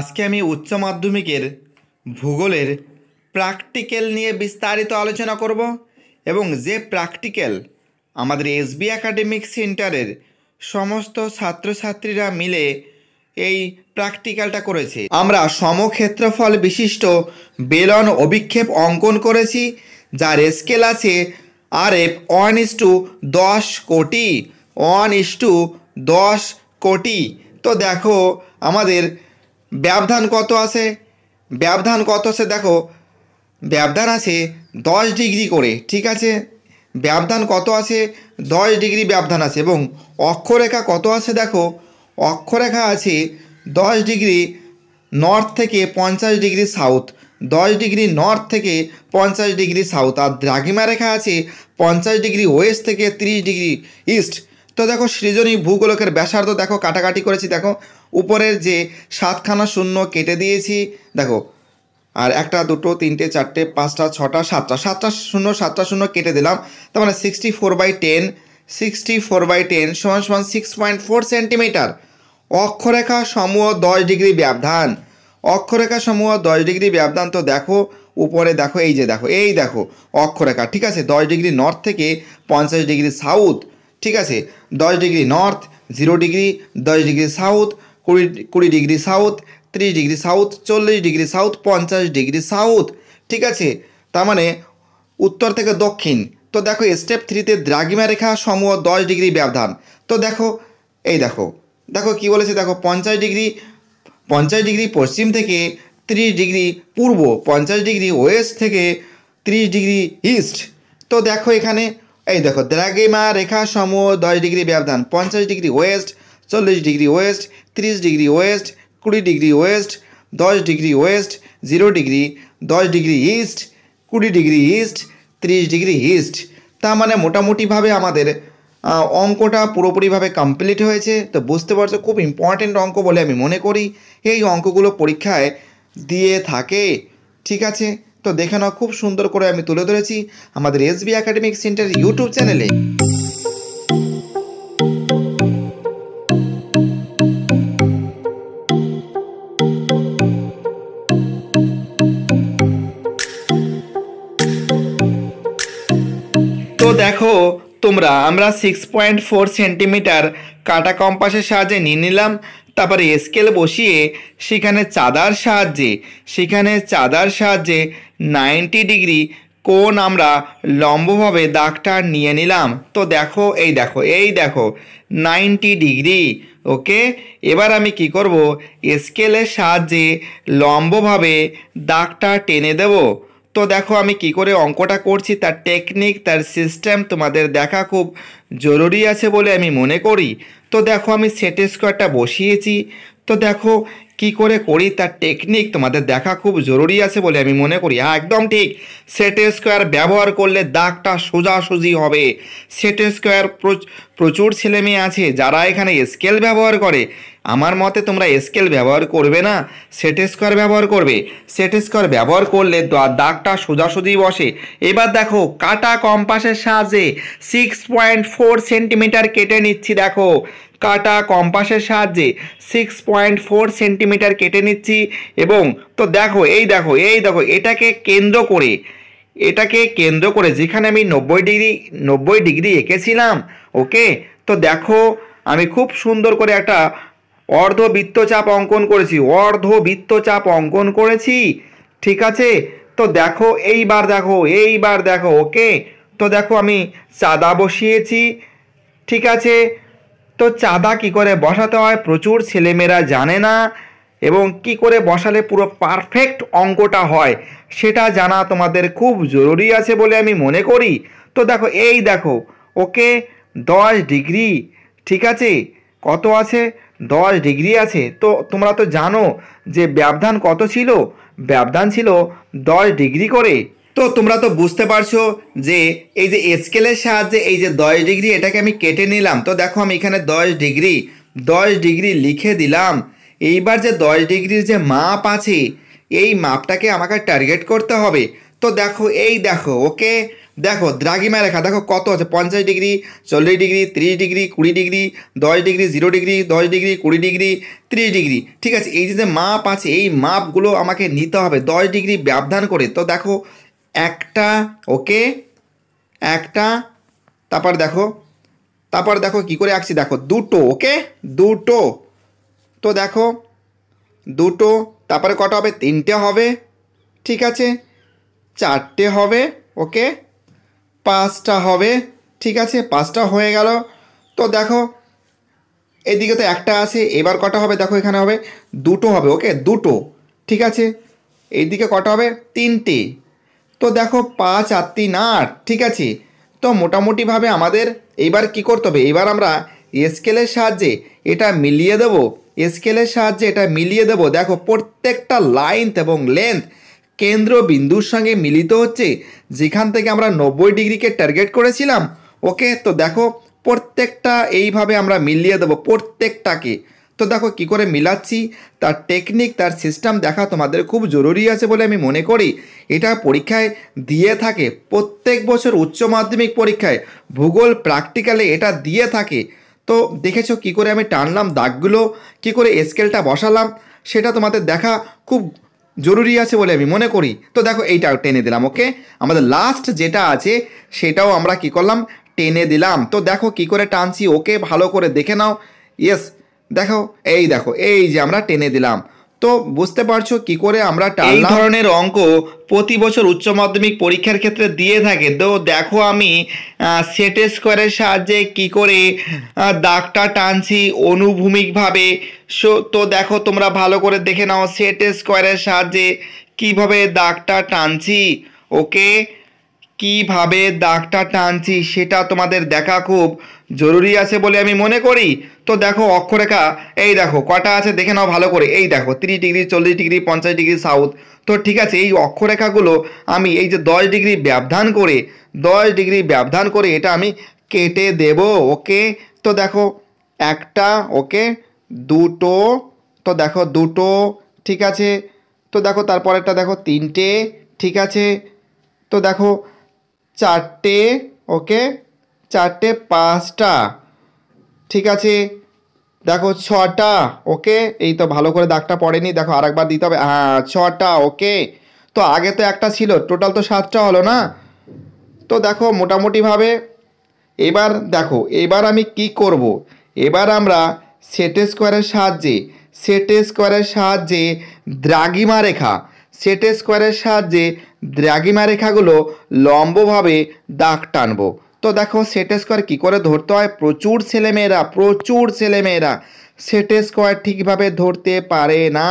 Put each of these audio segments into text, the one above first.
আজকে আমি উচ্চ মাধ্যমিকের ভূগোলের প্র্যাকটিক্যাল নিয়ে বিস্তারিত আলোচনা করব এবং যে প্র্যাকটিক্যাল আমাদের এসবি একাডেমিক সেন্টারের সমস্ত ছাত্রছাত্রীরা মিলে এই প্র্যাকটিক্যালটা করেছে আমরা সমক্ষেত্রফল বিশিষ্ট বেলন অভিক্ষেপ অঙ্কন করেছি যার স্কেল আছে আর এফ ওয়ান ইস টু দশ কোটি ওয়ান ইস টু দশ কোটি তো দেখো আমাদের ব্যবধান কত আসে ব্যবধান কত আসে দেখো ব্যবধান আছে দশ ডিগ্রি করে ঠিক আছে ব্যবধান কত আছে দশ ডিগ্রি ব্যবধান আছে এবং অক্ষরেখা কত আছে দেখো অক্ষরেখা আছে দশ ডিগ্রি নর্থ থেকে পঞ্চাশ ডিগ্রি সাউথ দশ ডিগ্রি নর্থ থেকে পঞ্চাশ ডিগ্রি সাউথ আর দ্রাঘিমা রেখা আছে পঞ্চাশ ডিগ্রি ওয়েস্ট থেকে তিরিশ ডিগ্রি ইস্ট তো দেখো সৃজনী ভূগোলকের ব্যাসার্ধ দেখো কাটাকাটি করেছি দেখো উপরের যে সাতখানা শূন্য কেটে দিয়েছি দেখো আর একটা দুটো তিনটে চারটে পাঁচটা ছটা সাতটা সাতটা শূন্য সাতটা শূন্য কেটে দিলাম তার মানে sixty four by ten sixty four by ten সমান সমান সিক্স পয়েন্ট ফোর সেন্টিমিটার অক্ষরেখা সমূহ দশ ডিগ্রি ব্যবধান অক্ষরেখা সমূহ দশ ডিগ্রি ব্যবধান তো দেখো উপরে দেখো এই যে দেখো এই দেখো অক্ষরেখা ঠিক আছে দশ ডিগ্রি নর্থ থেকে পঞ্চাশ ডিগ্রি সাউথ ঠিক আছে দশ ডিগ্রি নর্থ জিরো ডিগ্রি দশ ডিগ্রি সাউথ কুড়ি কুড়ি ডিগ্রি সাউথ ত্রিশ ডিগ্রি সাউথ চল্লিশ ডিগ্রি সাউথ পঞ্চাশ ডিগ্রি সাউথ ঠিক আছে তার মানে উত্তর থেকে দক্ষিণ তো দেখো স্টেপ থ্রিতে দ্রাগিমা রেখা সমূহ দশ ডিগ্রি ব্যবধান তো দেখো এই দেখো দেখো কি বলেছে দেখো পঞ্চাশ ডিগ্রি পঞ্চাশ ডিগ্রি পশ্চিম থেকে ত্রিশ ডিগ্রি পূর্ব পঞ্চাশ ডিগ্রি ওয়েস্ট থেকে ত্রিশ ডিগ্রি ইস্ট তো দেখো এখানে এই দেখো দ্রাগিমা রেখা সমূহ দশ ডিগ্রি ব্যবধান পঞ্চাশ ডিগ্রি ওয়েস্ট চল্লিশ ডিগ্রি ওয়েস্ট তিরিশ ডিগ্রি ওয়েস্ট কুড়ি ডিগ্রি ওয়েস্ট দশ ডিগ্রি ওয়েস্ট জিরো ডিগ্রি দশ ডিগ্রি ইস্ট কুড়ি ডিগ্রি ইস্ট তিরিশ ডিগ্রি ইস্ট তা মানে মোটামুটিভাবে আমাদের অঙ্কটা পুরোপুরিভাবে কমপ্লিট হয়েছে তো বুঝতে পারছো খুব ইম্পর্টেন্ট অঙ্ক বলে আমি মনে করি এই অঙ্কগুলো পরীক্ষায় দিয়ে থাকে ঠিক আছে তো দেখে নাও খুব সুন্দর করে আমি তুলে ধরেছি আমাদের S B academic centre YouTube চ্যানেলে দেখো তোমরা আমরা সিক্স পয়েন্ট ফোর সেন্টিমিটার কাটা কম্পাসের সাহায্যে নিয়ে নিলাম তারপরে স্কেল বসিয়ে সেখানে চাঁদার সাহায্যে সেখানে চাঁদার সাহায্যে নাইনটি ডিগ্রি কোন আমরা লম্বভাবে দাগটা নিয়ে নিলাম তো দেখো এই দেখো এই দেখো নাইনটি ডিগ্রি ওকে এবার আমি কি করব স্কেলের সাহায্যে লম্বভাবে দাগটা টেনে দেবো তো দেখো আমি কি করে অঙ্কটা করছি তার টেকনিক তার সিস্টেম তোমাদের দেখা খুব জরুরি আছে বলে আমি মনে করি তো দেখো আমি সেট স্কোয়ারটা বসিয়েছি তো দেখো কি করে করি তার টেকনিক তোমাদের দেখা খুব জরুরি আছে বলে আমি মনে করি হ্যাঁ একদম ঠিক সেট স্কোয়ার ব্যবহার করলে দাগটা সোজাসুজি হবে সেট স্কোয়ার প্রচুর ছেলেমেয়ে আছে যারা এখানে স্কেল ব্যবহার করে আমার মতে তোমরা স্কেল ব্যবহার করবে না সেট স্কোয়ার ব্যবহার করবে সেট স্কোয়ার ব্যবহার করলে দাগটা সোজাসুজি বসে এবার দেখো কাটা কম্পাসের সাহায্যে সিক্স পয়েন্ট ফোর সেন্টিমিটার কেটে নিচ্ছি দেখো কাটা কম্পাসের সাহায্যে সিক্স পয়েন্ট ফোর সেন্টিমিটার কেটে নিচ্ছি এবং তো দেখো এই দেখো এই দেখো এটাকে কেন্দ্র করে এটাকে কেন্দ্র করে যেখানে আমি নব্বই ডিগ্রি নব্বই ডিগ্রি এঁকেছিলাম ওকে তো দেখো আমি খুব সুন্দর করে একটা অর্ধবৃত্তচাপ অঙ্কন করেছি অর্ধবৃত্তচাপ অঙ্কন করেছি ঠিক আছে তো দেখো এইবার দেখো এইবার দেখো ওকে তো দেখো আমি চাঁদা বসিয়েছি ঠিক আছে তো চাঁদা কি করে বসাতে হয় প্রচুর ছেলেমেয়েরা জানে না এবং কি করে বসালে পুরো পারফেক্ট অঙ্কটা হয় সেটা জানা তোমাদের খুব জরুরি আছে বলে আমি মনে করি তো দেখো এই দেখো ওকে দশ ডিগ্রি ঠিক আছে কত আছে দশ ডিগ্রি আছে তো তোমরা তো জানো যে ব্যবধান কত ছিল ব্যবধান ছিল দশ ডিগ্রি করে তো তোমরা তো বুঝতে পারছো যে এই যে স্কেলের সাহায্যে এই যে দশ ডিগ্রি এটাকে আমি কেটে নিলাম তো দেখো আমি এখানে দশ ডিগ্রি দশ ডিগ্রি লিখে দিলাম এইবার যে দশ ডিগ্রির যে মাপ আছে এই মাপটাকে আমাকে টার্গেট করতে হবে তো দেখো এই দেখো ওকে দেখো দ্রাঘিমায় রেখা দেখো কত আছে পঞ্চাশ ডিগ্রি চল্লিশ ডিগ্রি তিরিশ ডিগ্রি কুড়ি ডিগ্রি দশ ডিগ্রি জিরো ডিগ্রি দশ ডিগ্রি কুড়ি ডিগ্রি তিরিশ ডিগ্রি ঠিক আছে এই যে মাপ আছে এই মাপগুলো আমাকে নিতে হবে দশ ডিগ্রি ব্যবধান করে তো দেখো একটা ওকে একটা তারপর দেখো তারপর দেখো কি করে আঁকছি দেখো দুটো ওকে দুটো তো দেখো দুটো তারপরে কটা হবে তিনটে হবে ঠিক আছে চারটে হবে ওকে পাঁচটা হবে ঠিক আছে পাঁচটা হয়ে গেল তো দেখো এদিকে তো একটা আছে এবার কটা হবে দেখো এখানে হবে দুটো হবে ওকে দুটো ঠিক আছে এইদিকে কটা হবে তিনটে তো দেখো পাঁচ আর তিন আট ঠিক আছে তো মোটামুটিভাবে আমাদের এবার কি করতে হবে এবার আমরা স্কেলের সাহায্যে এটা মিলিয়ে দেব স্কেলের সাহায্যে এটা মিলিয়ে দেব দেখো প্রত্যেকটা লাইন এবং লেন্থ কেন্দ্রবিন্দুর সঙ্গে মিলিত হচ্ছে যেখান থেকে আমরা নব্বই ডিগ্রিকে টার্গেট করেছিলাম ওকে তো দেখো প্রত্যেকটা এইভাবে আমরা মিলিয়ে দেবো প্রত্যেকটাকে তো দেখো কি করে মিলাচ্ছি তার টেকনিক তার সিস্টেম দেখা তোমাদের খুব জরুরি আছে বলে আমি মনে করি এটা পরীক্ষায় দিয়ে থাকে প্রত্যেক বছর উচ্চ মাধ্যমিক পরীক্ষায় ভূগোল প্র্যাকটিক্যালে এটা দিয়ে থাকে তো দেখেছো কি করে আমি টানলাম দাগগুলো কি করে স্কেলটা বসালাম সেটা তোমাদের দেখা খুব জরুরি আছে বলে আমি মনে করি তো দেখো এইটাও টেনে দিলাম ওকে আমাদের লাস্ট যেটা আছে সেটাও আমরা কি করলাম টেনে দিলাম তো দেখো কি করে টানছি ওকে ভালো করে দেখে নাও ইয়েস দেখো এই দেখো এই যে আমরা টেনে দিলাম তো বুঝতে পারছো কি করে আমরা টাল ধরনের অঙ্ক প্রতি বছর উচ্চ মাধ্যমিক পরীক্ষার ক্ষেত্রে দিয়ে থাকে তো দেখো আমি সেটে স্কোয়ারের সাহায্যে কি করে দাগটা টানছি অনুভূমিকভাবে সো তো দেখো তোমরা ভালো করে দেখে নাও সেটে স্কোয়ারের সাহায্যে কিভাবে দাগটা টানছি ওকে কিভাবে দাগটা টানছি সেটা তোমাদের দেখা খুব জরুরি আছে বলে আমি মনে করি তো দেখো অক্ষরেখা এই দেখো কটা আছে দেখে নাও ভালো করে এই দেখো তিরিশ ডিগ্রি চল্লিশ ডিগ্রি পঞ্চাশ ডিগ্রি সাউথ তো ঠিক আছে এই অক্ষরেখাগুলো আমি এই যে দশ ডিগ্রি ব্যবধান করে দশ ডিগ্রি ব্যবধান করে এটা আমি কেটে দেব ওকে তো দেখো একটা ওকে দুটো তো দেখো দুটো ঠিক আছে তো দেখো তারপরেরটা দেখো তিনটে ঠিক আছে তো দেখো চারটে ওকে চারটে পাঁচটা ঠিক আছে দেখো ছটা ওকে এই তো ভালো করে দাগটা পড়েনি দেখো আরেকবার দিতে হবে হ্যাঁ ছটা ওকে তো আগে তো একটা ছিল টোটাল তো সাতটা হলো না তো দেখো মোটামুটিভাবে এবার দেখো এবার আমি কি করব। এবার আমরা সেটে স্কোয়ারের সাহায্যে সেটে স্কোয়ারের সাহায্যে দ্রাগিমা রেখা সেট স্কোয়ারের সাহায্যে দ্রাগিমা রেখাগুলো লম্বভাবে দাগ টানবো তো দেখো সেট স্কোয়ার কী করে ধরতে হয় প্রচুর ছেলেমেয়েরা প্রচুর ছেলেমেয়েরা সেট স্কোয়ার ঠিকভাবে ধরতে পারে না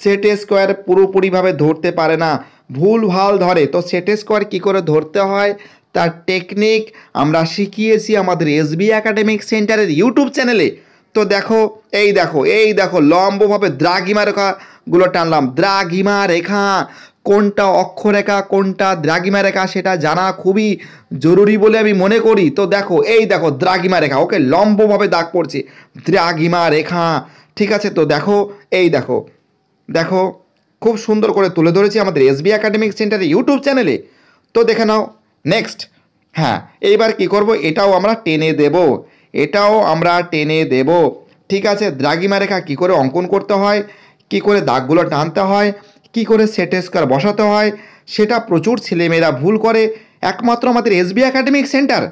সেট স্কোয়ার পুরোপুরিভাবে ধরতে পারে না ভুল ভাল ধরে তো সেট স্কোয়ার কী করে ধরতে হয় তার টেকনিক আমরা শিখিয়েছি আমাদের এসবি একাডেমিক সেন্টারের ইউটিউব চ্যানেলে তো দেখো এই দেখো এই দেখো লম্বভাবে দ্রাঘিমা রেখাগুলো টানলাম দ্রাঘিমা রেখা কোনটা অক্ষরেখা কোনটা দ্রাঘিমা রেখা সেটা জানা খুবই জরুরি বলে আমি মনে করি তো দেখো এই দেখো দ্রাঘিমা রেখা ওকে লম্বভাবে দাগ পড়ছে দ্রাঘিমা রেখা ঠিক আছে তো দেখো এই দেখো দেখো খুব সুন্দর করে তুলে ধরেছি আমাদের এস বি একাডেমিক সেন্টারের ইউটিউব চ্যানেলে তো দেখে নাও নেক্সট হ্যাঁ এইবার কি করব এটাও আমরা টেনে দেবো এটাও আমরা টেনে দেব ঠিক আছে দ্রাগিমা রেখা কী করে অঙ্কন করতে হয় কি করে দাগগুলো টানতে হয় কি করে সেটেস্কার বসাতে হয় সেটা প্রচুর ছেলেমেয়েরা ভুল করে একমাত্র আমাদের এসবি একাডেমিক সেন্টার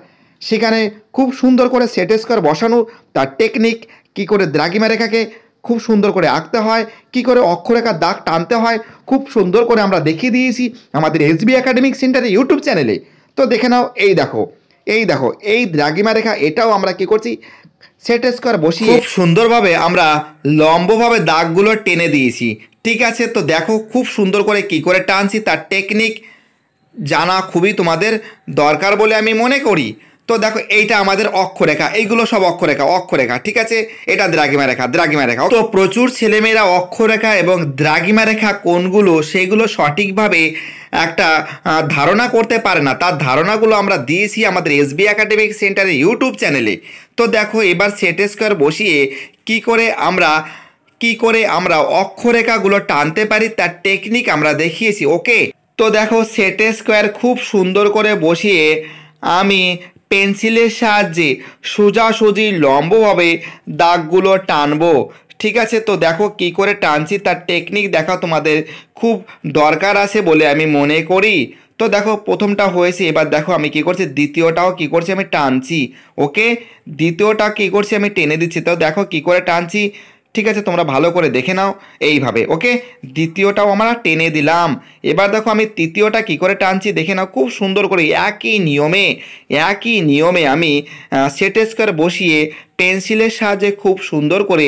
সেখানে খুব সুন্দর করে সেটেস্কার বসানো তার টেকনিক কি করে দ্রাগিমা রেখাকে খুব সুন্দর করে আঁকতে হয় কি করে অক্ষরেখার দাগ টানতে হয় খুব সুন্দর করে আমরা দেখিয়ে দিয়েছি আমাদের এসবি একাডেমিক সেন্টারের ইউটিউব চ্যানেলে তো দেখে নাও এই দেখো এই দেখো এই দ্রাগিমা রেখা এটাও আমরা কি করছি সেট স্কোয়ার বসিয়ে খুব সুন্দরভাবে আমরা লম্বভাবে দাগগুলো টেনে দিয়েছি ঠিক আছে তো দেখো খুব সুন্দর করে কি করে টানছি তার টেকনিক জানা খুবই তোমাদের দরকার বলে আমি মনে করি তো দেখো এইটা আমাদের অক্ষরেখা এইগুলো সব অক্ষরেখা অক্ষরেখা ঠিক আছে এটা দ্রাগিমা রেখা দ্রাগিমা রেখা তো প্রচুর ছেলেমেয়েরা অক্ষরেখা এবং দ্রাগিমা রেখা কোনগুলো সেগুলো সঠিকভাবে একটা ধারণা করতে পারে না তার ধারণাগুলো আমরা দিয়েছি আমাদের এসবি একাডেমিক সেন্টারের ইউটিউব চ্যানেলে তো দেখো এবার সেট স্কোয়ার বসিয়ে কি করে আমরা কি করে আমরা অক্ষরেখাগুলো টানতে পারি তার টেকনিক আমরা দেখিয়েছি ওকে তো দেখো সেট স্কোয়ার খুব সুন্দর করে বসিয়ে আমি পেন্সিলের সাহায্যে সোজাসুজি লম্বভাবে দাগগুলো টানবো ঠিক আছে তো দেখো কি করে টানছি তার টেকনিক দেখা তোমাদের খুব দরকার আছে বলে আমি মনে করি তো দেখো প্রথমটা হয়েছে এবার দেখো আমি কি করছি দ্বিতীয়টাও কি করছি আমি টানছি ওকে দ্বিতীয়টা কি করছি আমি টেনে দিচ্ছি তো দেখো কি করে টানছি ঠিক আছে তোমরা ভালো করে দেখে নাও এইভাবে ওকে দ্বিতীয়টাও আমরা টেনে দিলাম এবার দেখো আমি তৃতীয়টা কি করে টানছি দেখে নাও খুব সুন্দর করে একই নিয়মে একই নিয়মে আমি সেটেস্কার বসিয়ে পেন্সিলের সাহায্যে খুব সুন্দর করে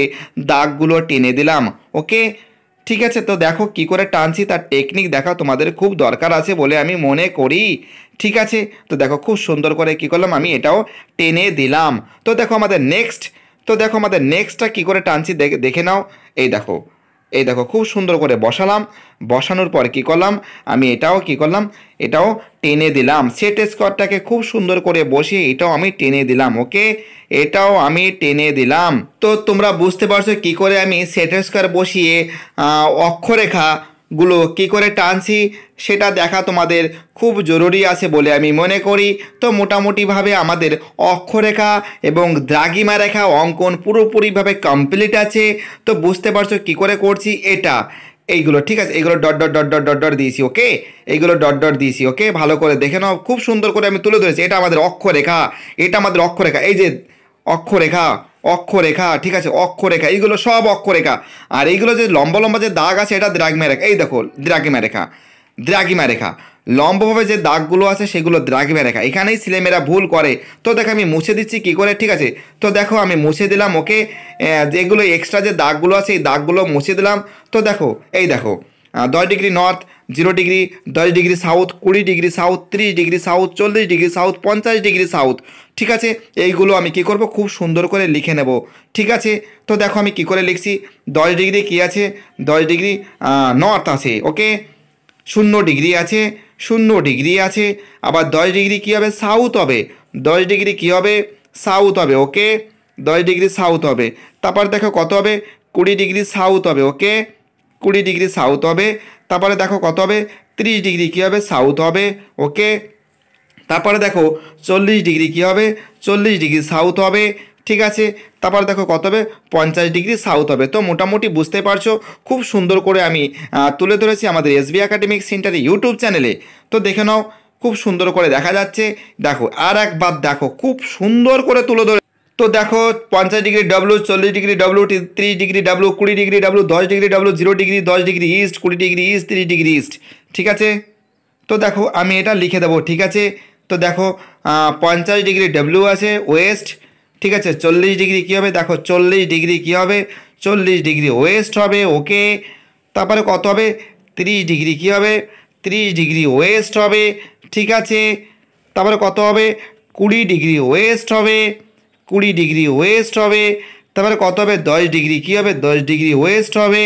দাগগুলো টেনে দিলাম ওকে ঠিক আছে তো দেখো কি করে টানছি তার টেকনিক দেখা তোমাদের খুব দরকার আছে বলে আমি মনে করি ঠিক আছে তো দেখো খুব সুন্দর করে কি করলাম আমি এটাও টেনে দিলাম তো দেখো আমাদের নেক্সট তো দেখো আমাদের নেক্সটটা কি করে টানছি দেখে নাও এই দেখো এই দেখো খুব সুন্দর করে বসালাম বসানোর পর কি করলাম আমি এটাও কি করলাম এটাও টেনে দিলাম সেট স্কোয়ারটাকে খুব সুন্দর করে বসিয়ে এটাও আমি টেনে দিলাম ওকে এটাও আমি টেনে দিলাম তো তোমরা বুঝতে পারছো কি করে আমি সেট স্কোয়ার বসিয়ে অক্ষরেখা গুলো কি করে টানছি সেটা দেখা তোমাদের খুব জরুরি আছে বলে আমি মনে করি তো মোটামুটিভাবে আমাদের অক্ষরেখা এবং দ্রাগিমা রেখা অঙ্কন পুরোপুরিভাবে কমপ্লিট আছে তো বুঝতে পারছো কি করে করছি এটা এইগুলো ঠিক আছে এইগুলো dot dot dot dot dot dot দিয়েছি ওকে এইগুলো ডট ডট দিয়েছি ওকে ভালো করে দেখে নাও খুব সুন্দর করে আমি তুলে ধরেছি এটা আমাদের অক্ষরেখা এটা আমাদের অক্ষরেখা এই যে অক্ষরেখা অক্ষরেখা ঠিক আছে অক্ষরেখা এইগুলো সব অক্ষরেখা আর এইগুলো যে লম্বা লম্বা যে দাগ আছে এটা দ্রাগমা রেখা এই দেখো দ্রাগিমা রেখা দ্রাগিমা রেখা লম্বভাবে যে দাগগুলো আছে সেগুলো দ্রাগিমা রেখা এখানেই ছেলেমেয়েরা ভুল করে তো দেখো আমি মুছে দিচ্ছি কি করে ঠিক আছে তো দেখো আমি মুছে দিলাম ওকে যেগুলো এক্সট্রা যে দাগগুলো আছে এই দাগগুলো মুছে দিলাম তো দেখো এই দেখো দশ ডিগ্রি নর্থ জিরো ডিগ্রি দশ ডিগ্রি সাউথ কুড়ি ডিগ্রি সাউথ ত্রিশ ডিগ্রি সাউথ চল্লিশ ডিগ্রি সাউথ পঞ্চাশ ডিগ্রি সাউথ ঠিক আছে এইগুলো আমি কি করব খুব সুন্দর করে লিখে নেব ঠিক আছে তো দেখো আমি কি করে লিখছি দশ ডিগ্রি কি আছে দশ ডিগ্রি নর্থ আছে ওকে শূন্য ডিগ্রি আছে শূন্য ডিগ্রি আছে আবার দশ ডিগ্রি কী হবে সাউথ হবে দশ ডিগ্রি কী হবে সাউথ হবে ওকে দশ ডিগ্রি সাউথ হবে তারপর দেখো কত হবে কুড়ি ডিগ্রি সাউথ হবে ওকে কুড়ি ডিগ্রি সাউথ হবে তারপরে দেখো কত হবে ত্রিশ ডিগ্রি কী হবে সাউথ হবে ওকে তারপরে দেখো চল্লিশ ডিগ্রি কী হবে চল্লিশ ডিগ্রি সাউথ হবে ঠিক আছে তারপরে দেখো কত হবে পঞ্চাশ ডিগ্রি সাউথ হবে তো মোটামুটি বুঝতে পারছো খুব সুন্দর করে আমি তুলে ধরেছি আমাদের এসবি একাডেমিক সেন্টারে ইউটিউব চ্যানেলে তো দেখে নাও খুব সুন্দর করে দেখা যাচ্ছে দেখো আর একবার দেখো খুব সুন্দর করে তুলে ধরে তো দেখো পঞ্চাশ ডিগ্রি ডাব্লু চল্লিশ ডিগ্রি ডাব্লু ত্রিশ ডিগ্রি ডাব্লু কুড়ি ডিগ্রি ডাব্লু দশ ডিগ্রি ডাব্লু জিরো ডিগ্রি দশ ডিগ্রি ইস্ট কুড়ি ডিগ্রি ইস্ট তিরিশ ডিগ্রি ইস্ট ঠিক আছে তো দেখো আমি এটা লিখে দেবো ঠিক আছে তো দেখো পঞ্চাশ ডিগ্রি ডাব্লু আছে ওয়েস্ট ঠিক আছে চল্লিশ ডিগ্রি কী হবে দেখো চল্লিশ ডিগ্রি কী হবে চল্লিশ ডিগ্রি ওয়েস্ট হবে ওকে তারপরে কত হবে তিরিশ ডিগ্রি কী হবে ত্রিশ ডিগ্রি ওয়েস্ট হবে ঠিক আছে তারপরে কত হবে কুড়ি ডিগ্রি ওয়েস্ট হবে কুড়ি ডিগ্রি ওয়েস্ট হবে তারপরে কত হবে দশ ডিগ্রি কী হবে দশ ডিগ্রি ওয়েস্ট হবে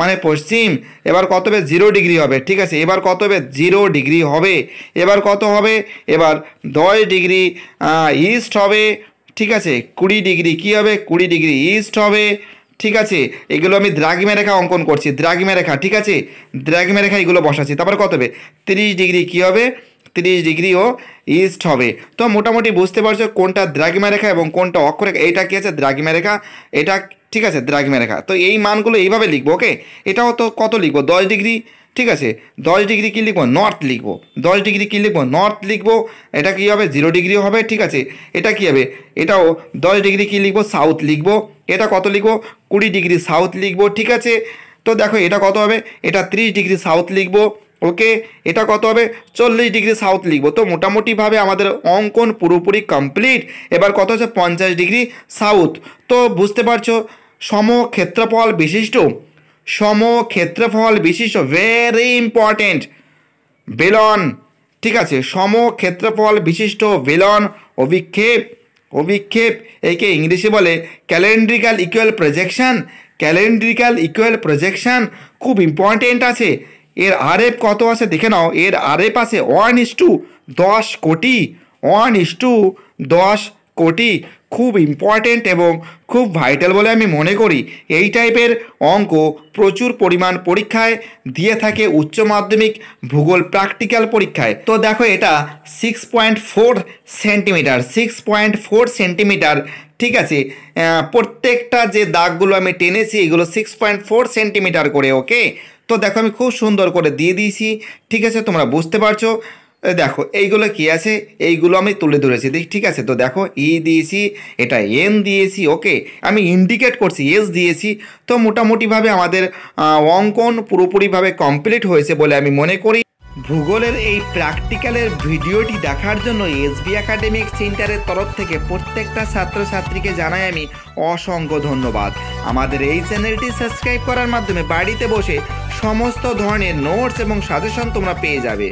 মানে পশ্চিম এবার কত হবে জিরো ডিগ্রি হবে ঠিক আছে এবার কত হবে জিরো ডিগ্রি হবে এবার কত হবে এবার দশ ডিগ্রি ইস্ট হবে ঠিক আছে কুড়ি ডিগ্রি কী হবে কুড়ি ডিগ্রি ইস্ট হবে ঠিক আছে এগুলো আমি দ্রাগিমে রেখা অঙ্কন করছি দ্রাগিমে রেখা ঠিক আছে দ্রাগিমে রেখা এগুলো বসাচ্ছি তারপর কত হবে তিরিশ ডিগ্রি কী হবে তিরিশ ডিগ্রিও ইস্ট হবে তো মোটামুটি বুঝতে পারছো কোনটা দ্রাঘিমা রেখা এবং কোনটা অক্ষরেখা এটা কী আছে দ্রাঘিমা রেখা এটা ঠিক আছে দ্রাঘিমা রেখা তো এই মানগুলো এইভাবে লিখবো ওকে এটাও তো কত লিখবো দশ ডিগ্রি ঠিক আছে দশ ডিগ্রি কী লিখবো নর্থ লিখবো দশ ডিগ্রি কী লিখবো নর্থ লিখবো এটা কী হবে জিরো ডিগ্রি হবে ঠিক আছে এটা কী হবে এটাও দশ ডিগ্রি কী লিখবো সাউথ লিখবো এটা কত লিখবো কুড়ি ডিগ্রি সাউথ লিখবো ঠিক আছে তো দেখো এটা কত হবে এটা ত্রিশ ডিগ্রি সাউথ লিখবো ওকে এটা কত হবে চল্লিশ ডিগ্রি সাউথ লিখবো তো মোটামুটিভাবে আমাদের অঙ্কন পুরোপুরি কমপ্লিট এবার কত হচ্ছে পঞ্চাশ ডিগ্রি সাউথ তো বুঝতে পারছো সম ক্ষেত্রফল বিশিষ্ট সমক্ষেত্রফল বিশিষ্ট ভেরি ইম্পর্টেন্ট বেলন ঠিক আছে সম ক্ষেত্রফল বিশিষ্ট বেলন অভিক্ষেপ অভিক্ষেপ একে ইংলিশে বলে cylindrical equal projection cylindrical equal projection খুব ইম্পর্টেন্ট আছে এর এফ কত আছে দেখে নাও এর এফ আছে ওয়ান ইস টু দশ কোটি ওয়ান ইস টু দশ কোটি খুব ইম্পর্ট্যান্ট এবং খুব ভাইটাল বলে আমি মনে করি এই টাইপের অঙ্ক প্রচুর পরিমাণ পরীক্ষায় দিয়ে থাকে উচ্চ মাধ্যমিক ভূগোল প্র্যাকটিক্যাল পরীক্ষায় তো দেখো এটা six point four centimetre six point four centimetre ঠিক আছে প্রত্যেকটা যে দাগগুলো আমি টেনেছি এগুলো সিক্স পয়েন্ট ফোর সেন্টিমিটার করে ওকে তো দেখো আমি খুব সুন্দর করে দিয়ে দিয়েছি ঠিক আছে তোমরা বুঝতে পারছো দেখো এইগুলো কি আছে এইগুলো আমি তুলে ধরেছি ঠিক আছে তো দেখো ই দিয়েছি এটা এন দিয়েছি ওকে আমি ইন্ডিকেট করছি এস দিয়েছি তো মোটামুটিভাবে আমাদের অঙ্কন পুরোপুরিভাবে কমপ্লিট হয়েছে বলে আমি মনে করি ভূগোলের এই প্র্যাকটিক্যালের ভিডিওটি দেখার জন্য এসবি একাডেমিক সেন্টারের তরফ থেকে প্রত্যেকটা ছাত্রছাত্রীকে জানাই আমি অসংখ্য ধন্যবাদ আমাদের এই চ্যানেলটি সাবস্ক্রাইব করার মাধ্যমে বাড়িতে বসে সমস্ত ধরনের নোটস এবং সাজেশন তোমরা পেয়ে যাবে